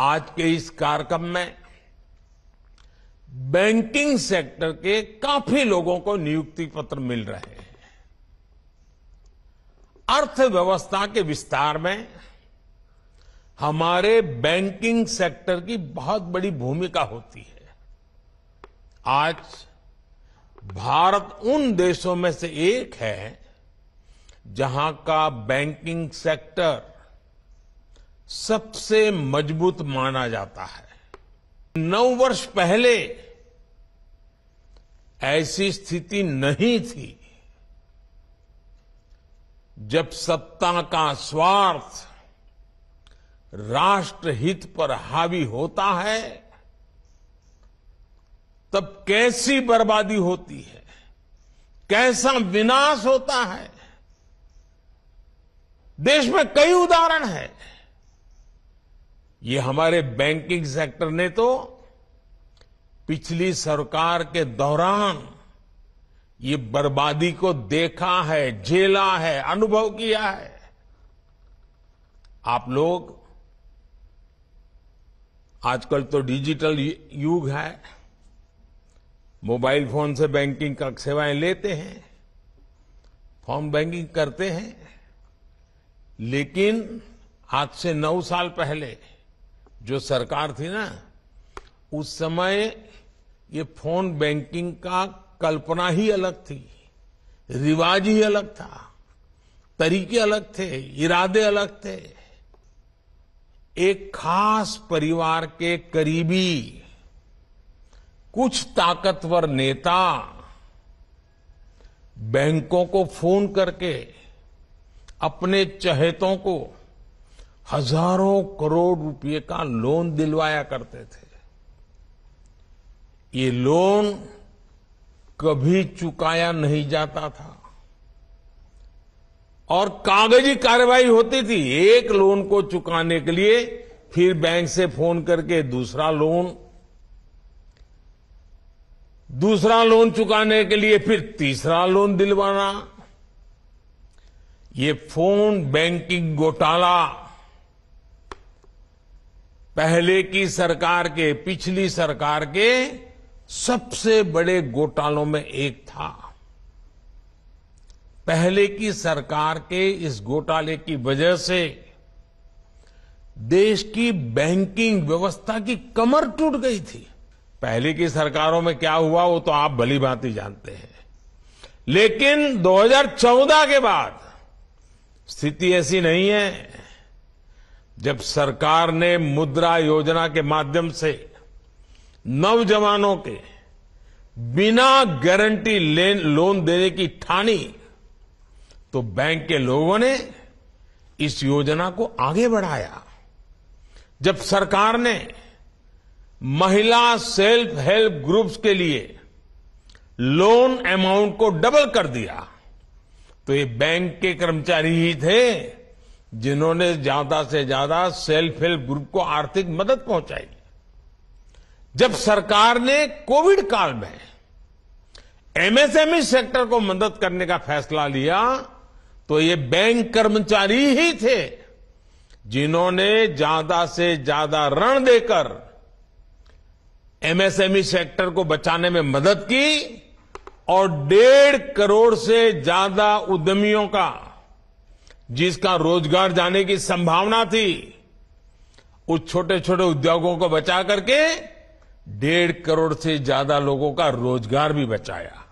आज के इस कार्यक्रम में बैंकिंग सेक्टर के काफी लोगों को नियुक्ति पत्र मिल रहे हैं अर्थव्यवस्था के विस्तार में हमारे बैंकिंग सेक्टर की बहुत बड़ी भूमिका होती है आज भारत उन देशों में से एक है जहां का बैंकिंग सेक्टर सबसे मजबूत माना जाता है नौ वर्ष पहले ऐसी स्थिति नहीं थी जब सत्ता का स्वार्थ राष्ट्रहित पर हावी होता है तब कैसी बर्बादी होती है कैसा विनाश होता है देश में कई उदाहरण हैं ये हमारे बैंकिंग सेक्टर ने तो पिछली सरकार के दौरान ये बर्बादी को देखा है झेला है अनुभव किया है आप लोग आजकल तो डिजिटल युग है मोबाइल फोन से बैंकिंग का सेवाएं लेते हैं फॉर्म बैंकिंग करते हैं लेकिन आज से नौ साल पहले जो सरकार थी ना उस समय ये फोन बैंकिंग का कल्पना ही अलग थी रिवाज ही अलग था तरीके अलग थे इरादे अलग थे एक खास परिवार के करीबी कुछ ताकतवर नेता बैंकों को फोन करके अपने चहेतों को हजारों करोड़ रुपए का लोन दिलवाया करते थे ये लोन कभी चुकाया नहीं जाता था और कागजी कार्रवाई होती थी एक लोन को चुकाने के लिए फिर बैंक से फोन करके दूसरा लोन दूसरा लोन चुकाने के लिए फिर तीसरा लोन दिलवाना ये फोन बैंकिंग घोटाला पहले की सरकार के पिछली सरकार के सबसे बड़े घोटालों में एक था पहले की सरकार के इस घोटाले की वजह से देश की बैंकिंग व्यवस्था की कमर टूट गई थी पहले की सरकारों में क्या हुआ वो तो आप भली भांति जानते हैं लेकिन 2014 के बाद स्थिति ऐसी नहीं है जब सरकार ने मुद्रा योजना के माध्यम से नौजवानों के बिना गारंटी लोन देने की ठानी तो बैंक के लोगों ने इस योजना को आगे बढ़ाया जब सरकार ने महिला सेल्फ हेल्प ग्रुप्स के लिए लोन अमाउंट को डबल कर दिया तो ये बैंक के कर्मचारी ही थे जिन्होंने ज्यादा से ज्यादा सेल्फ हेल्प ग्रुप को आर्थिक मदद पहुंचाई जब सरकार ने कोविड काल में एमएसएमई सेक्टर को मदद करने का फैसला लिया तो ये बैंक कर्मचारी ही थे जिन्होंने ज्यादा से ज्यादा ऋण देकर एमएसएमई सेक्टर को बचाने में मदद की और डेढ़ करोड़ से ज्यादा उद्यमियों का जिसका रोजगार जाने की संभावना थी उस छोटे छोटे उद्योगों को बचा करके डेढ़ करोड़ से ज्यादा लोगों का रोजगार भी बचाया